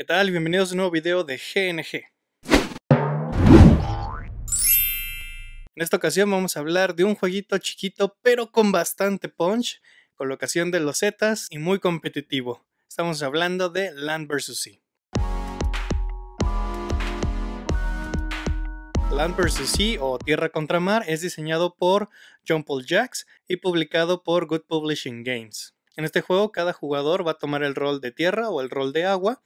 ¿Qué tal? Bienvenidos a un nuevo video de GNG. En esta ocasión vamos a hablar de un jueguito chiquito pero con bastante punch, colocación de losetas y muy competitivo. Estamos hablando de Land vs. Sea. Land vs. Sea o Tierra contra Mar es diseñado por John Paul Jacks y publicado por Good Publishing Games. En este juego cada jugador va a tomar el rol de tierra o el rol de agua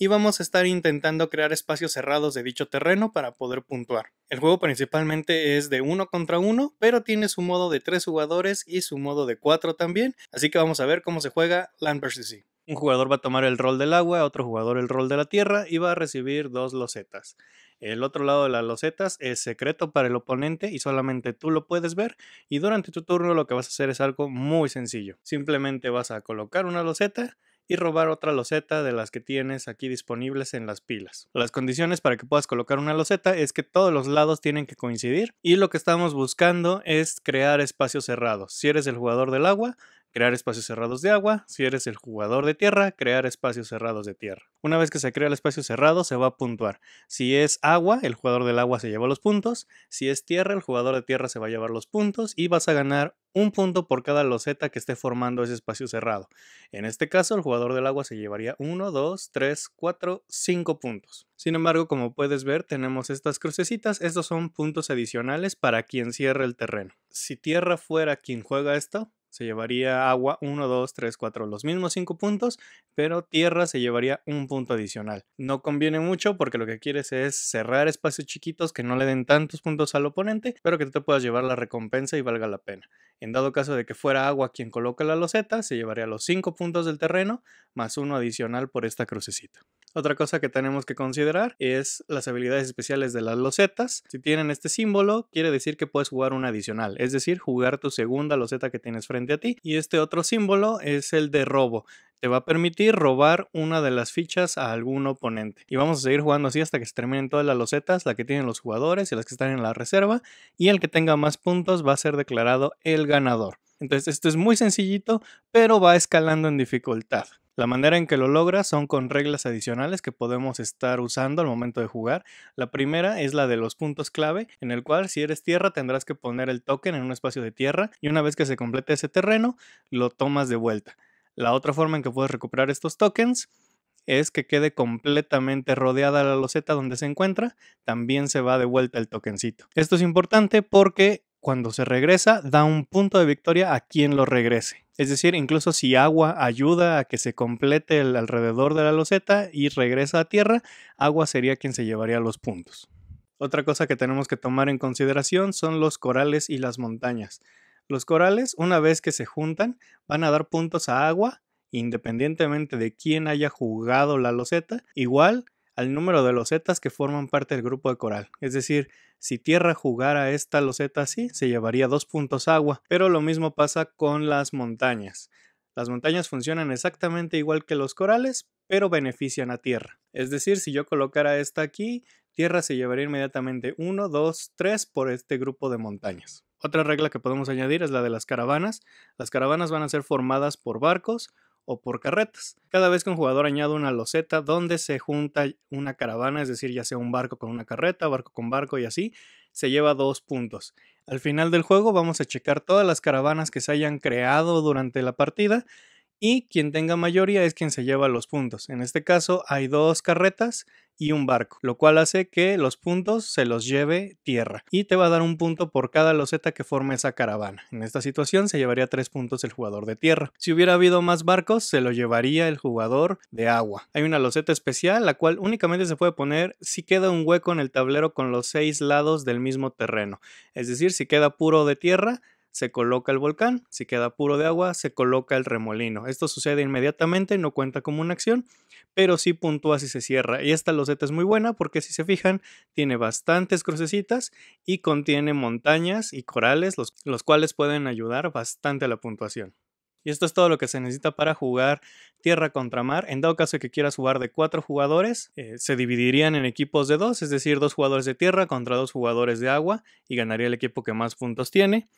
y vamos a estar intentando crear espacios cerrados de dicho terreno para poder puntuar. El juego principalmente es de uno contra uno, pero tiene su modo de tres jugadores y su modo de cuatro también, así que vamos a ver cómo se juega Land vs. Sea. Un jugador va a tomar el rol del agua, otro jugador el rol de la tierra y va a recibir dos losetas. El otro lado de las losetas es secreto para el oponente y solamente tú lo puedes ver y durante tu turno lo que vas a hacer es algo muy sencillo. Simplemente vas a colocar una loseta y robar otra loseta de las que tienes aquí disponibles en las pilas. Las condiciones para que puedas colocar una loseta es que todos los lados tienen que coincidir y lo que estamos buscando es crear espacios cerrados. Si eres el jugador del agua, crear espacios cerrados de agua, si eres el jugador de tierra, crear espacios cerrados de tierra. Una vez que se crea el espacio cerrado, se va a puntuar. Si es agua, el jugador del agua se lleva los puntos, si es tierra, el jugador de tierra se va a llevar los puntos y vas a ganar un punto por cada loseta que esté formando ese espacio cerrado. En este caso, el jugador del agua se llevaría 1, 2, 3, 4, 5 puntos. Sin embargo, como puedes ver, tenemos estas crucecitas. Estos son puntos adicionales para quien cierre el terreno. Si tierra fuera quien juega esto, se llevaría agua 1, 2, 3, 4, los mismos 5 puntos, pero tierra se llevaría un punto adicional. No conviene mucho porque lo que quieres es cerrar espacios chiquitos que no le den tantos puntos al oponente, pero que tú te puedas llevar la recompensa y valga la pena. En dado caso de que fuera agua quien coloca la loseta, se llevaría los 5 puntos del terreno más uno adicional por esta crucecita. Otra cosa que tenemos que considerar es las habilidades especiales de las losetas. Si tienen este símbolo, quiere decir que puedes jugar una adicional, es decir, jugar tu segunda loseta que tienes frente a ti. Y este otro símbolo es el de robo te va a permitir robar una de las fichas a algún oponente. Y vamos a seguir jugando así hasta que se terminen todas las losetas, la que tienen los jugadores y las que están en la reserva. Y el que tenga más puntos va a ser declarado el ganador. Entonces esto es muy sencillito, pero va escalando en dificultad. La manera en que lo logra son con reglas adicionales que podemos estar usando al momento de jugar. La primera es la de los puntos clave, en el cual si eres tierra tendrás que poner el token en un espacio de tierra y una vez que se complete ese terreno lo tomas de vuelta. La otra forma en que puedes recuperar estos tokens es que quede completamente rodeada la loseta donde se encuentra, también se va de vuelta el tokencito. Esto es importante porque cuando se regresa, da un punto de victoria a quien lo regrese. Es decir, incluso si agua ayuda a que se complete el alrededor de la loseta y regresa a tierra, agua sería quien se llevaría los puntos. Otra cosa que tenemos que tomar en consideración son los corales y las montañas. Los corales, una vez que se juntan, van a dar puntos a agua, independientemente de quién haya jugado la loseta. Igual, al número de losetas que forman parte del grupo de coral. Es decir, si tierra jugara esta loseta así, se llevaría dos puntos agua, pero lo mismo pasa con las montañas. Las montañas funcionan exactamente igual que los corales, pero benefician a tierra. Es decir, si yo colocara esta aquí, tierra se llevaría inmediatamente 1, dos, tres por este grupo de montañas. Otra regla que podemos añadir es la de las caravanas. Las caravanas van a ser formadas por barcos, o por carretas. Cada vez que un jugador añade una loseta donde se junta una caravana, es decir, ya sea un barco con una carreta, barco con barco y así, se lleva dos puntos. Al final del juego vamos a checar todas las caravanas que se hayan creado durante la partida y quien tenga mayoría es quien se lleva los puntos. En este caso hay dos carretas y un barco, lo cual hace que los puntos se los lleve tierra y te va a dar un punto por cada loseta que forme esa caravana. En esta situación se llevaría tres puntos el jugador de tierra. Si hubiera habido más barcos, se lo llevaría el jugador de agua. Hay una loseta especial, la cual únicamente se puede poner si queda un hueco en el tablero con los seis lados del mismo terreno. Es decir, si queda puro de tierra, se coloca el volcán, si queda puro de agua, se coloca el remolino. Esto sucede inmediatamente, no cuenta como una acción, pero sí puntúa si se cierra. Y esta loseta es muy buena porque si se fijan, tiene bastantes crucecitas y contiene montañas y corales, los, cuales pueden ayudar bastante a la puntuación. Y esto es todo lo que se necesita para jugar tierra contra mar. En dado caso que quieras jugar de cuatro jugadores, eh, se dividirían en equipos de dos, es decir, dos jugadores de tierra contra dos jugadores de agua y ganaría el equipo que más puntos tiene.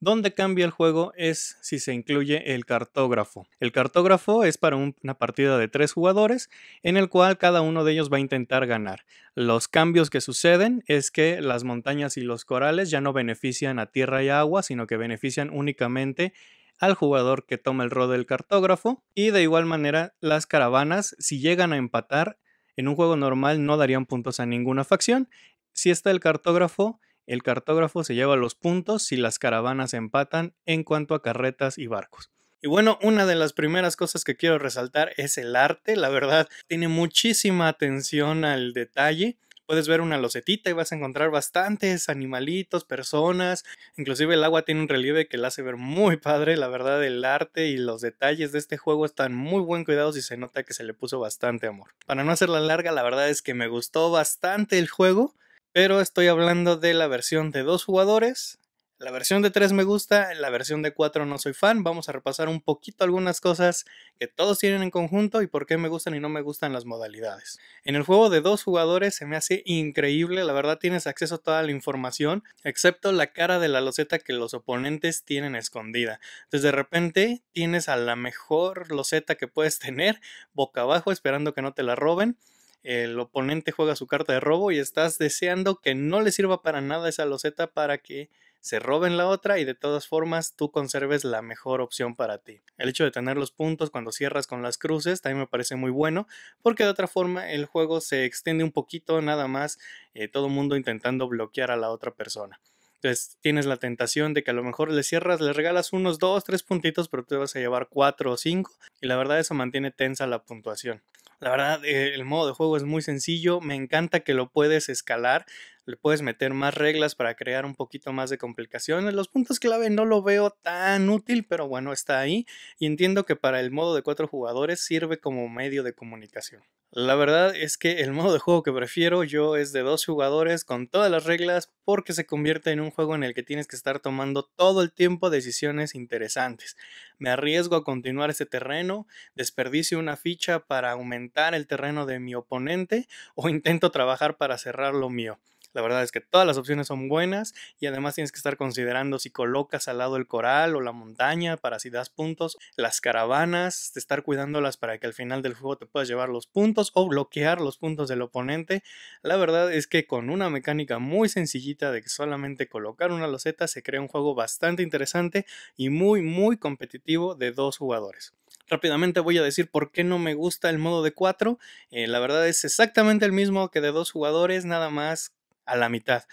Donde cambia el juego es si se incluye el cartógrafo. El cartógrafo es para una partida de tres jugadores en el cual cada uno de ellos va a intentar ganar. Los cambios que suceden es que las montañas y los corales ya no benefician a tierra y agua, sino que benefician únicamente al jugador que toma el rol del cartógrafo y de igual manera las caravanas si llegan a empatar en un juego normal no darían puntos a ninguna facción si está el cartógrafo el cartógrafo se lleva los puntos si las caravanas empatan en cuanto a carretas y barcos. Y bueno, una de las primeras cosas que quiero resaltar es el arte. La verdad, tiene muchísima atención al detalle. Puedes ver una losetita y vas a encontrar bastantes animalitos, personas. Inclusive el agua tiene un relieve que la hace ver muy padre. La verdad, el arte y los detalles de este juego están muy buen cuidados y se nota que se le puso bastante amor. Para no hacerla larga, la verdad es que me gustó bastante el juego. Pero estoy hablando de la versión de dos jugadores. La versión de tres me gusta, la versión de cuatro no soy fan. Vamos a repasar un poquito algunas cosas que todos tienen en conjunto y por qué me gustan y no me gustan las modalidades. En el juego de dos jugadores se me hace increíble, la verdad tienes acceso a toda la información, excepto la cara de la loseta que los oponentes tienen escondida. Entonces de repente tienes a la mejor loseta que puedes tener boca abajo esperando que no te la roben el oponente juega su carta de robo y estás deseando que no le sirva para nada esa loseta para que se roben la otra y de todas formas tú conserves la mejor opción para ti. El hecho de tener los puntos cuando cierras con las cruces también me parece muy bueno porque de otra forma el juego se extiende un poquito nada más eh, todo mundo intentando bloquear a la otra persona. Entonces tienes la tentación de que a lo mejor le cierras, le regalas unos 2, 3 puntitos, pero te vas a llevar 4 o 5 y la verdad eso mantiene tensa la puntuación. La verdad, eh, el modo de juego es muy sencillo, me encanta que lo puedes escalar le puedes meter más reglas para crear un poquito más de complicaciones. Los puntos clave no lo veo tan útil, pero bueno, está ahí y entiendo que para el modo de cuatro jugadores sirve como medio de comunicación. La verdad es que el modo de juego que prefiero yo es de dos jugadores con todas las reglas porque se convierte en un juego en el que tienes que estar tomando todo el tiempo decisiones interesantes. Me arriesgo a continuar ese terreno, desperdicio una ficha para aumentar el terreno de mi oponente o intento trabajar para cerrar lo mío. La verdad es que todas las opciones son buenas y además tienes que estar considerando si colocas al lado el coral o la montaña para si das puntos, las caravanas, de estar cuidándolas para que al final del juego te puedas llevar los puntos o bloquear los puntos del oponente. La verdad es que con una mecánica muy sencillita de que solamente colocar una loseta se crea un juego bastante interesante y muy muy competitivo de dos jugadores. Rápidamente voy a decir por qué no me gusta el modo de cuatro. Eh, la verdad es exactamente el mismo que de dos jugadores, nada más a la mitad.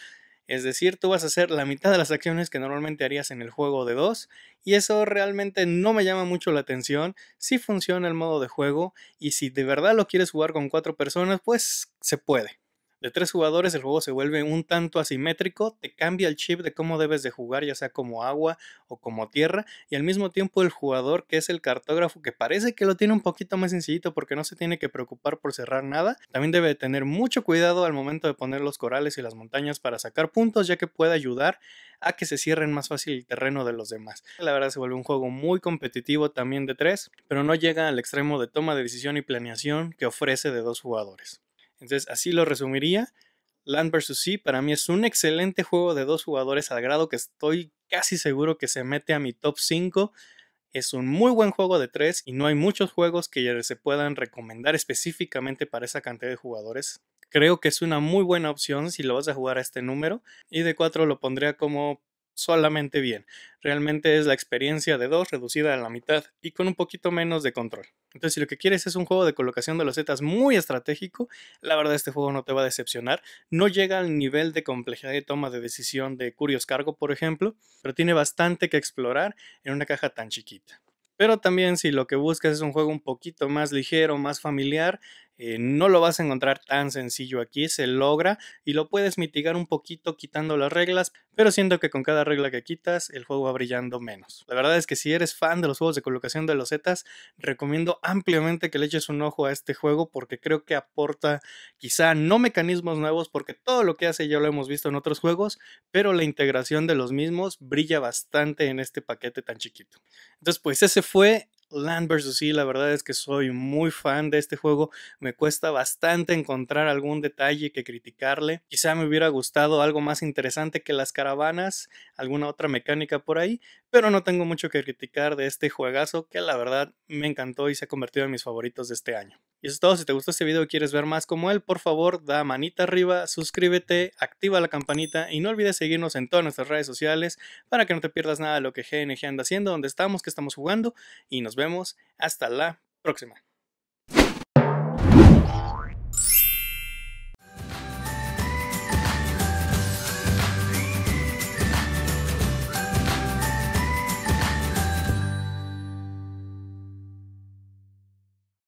Es decir, tú vas a hacer la mitad de las acciones que normalmente harías en el juego de dos y eso realmente no me llama mucho la atención. Si funciona el modo de juego y si de verdad lo quieres jugar con cuatro personas, pues se puede de tres jugadores el juego se vuelve un tanto asimétrico, te cambia el chip de cómo debes de jugar, ya sea como agua o como tierra, y al mismo tiempo el jugador que es el cartógrafo, que parece que lo tiene un poquito más sencillito porque no se tiene que preocupar por cerrar nada, también debe tener mucho cuidado al momento de poner los corales y las montañas para sacar puntos, ya que puede ayudar a que se cierren más fácil el terreno de los demás. La verdad se vuelve un juego muy competitivo también de tres, pero no llega al extremo de toma de decisión y planeación que ofrece de dos jugadores. Entonces, así lo resumiría. Land vs. Sea para mí es un excelente juego de dos jugadores al grado que estoy casi seguro que se mete a mi top 5. Es un muy buen juego de tres y no hay muchos juegos que se puedan recomendar específicamente para esa cantidad de jugadores. Creo que es una muy buena opción si lo vas a jugar a este número. Y de 4 lo pondría como solamente bien. Realmente es la experiencia de dos reducida a la mitad y con un poquito menos de control. Entonces, si lo que quieres es un juego de colocación de los zetas muy estratégico, la verdad este juego no te va a decepcionar. No llega al nivel de complejidad de toma de decisión de Curios Cargo, por ejemplo, pero tiene bastante que explorar en una caja tan chiquita. Pero también si lo que buscas es un juego un poquito más ligero, más familiar, eh, no lo vas a encontrar tan sencillo aquí, se logra y lo puedes mitigar un poquito quitando las reglas, pero siento que con cada regla que quitas el juego va brillando menos. La verdad es que si eres fan de los juegos de colocación de los zetas, recomiendo ampliamente que le eches un ojo a este juego porque creo que aporta quizá no mecanismos nuevos porque todo lo que hace ya lo hemos visto en otros juegos, pero la integración de los mismos brilla bastante en este paquete tan chiquito. Entonces pues ese fue Land vs. Sea, la verdad es que soy muy fan de este juego, me cuesta bastante encontrar algún detalle que criticarle, quizá me hubiera gustado algo más interesante que las caravanas, alguna otra mecánica por ahí, pero no tengo mucho que criticar de este juegazo que la verdad me encantó y se ha convertido en mis favoritos de este año. Y eso es todo. Si te gustó este video y quieres ver más como él, por favor, da manita arriba, suscríbete, activa la campanita y no olvides seguirnos en todas nuestras redes sociales para que no te pierdas nada de lo que GNG anda haciendo, donde estamos, qué estamos jugando y nos vemos hasta la próxima.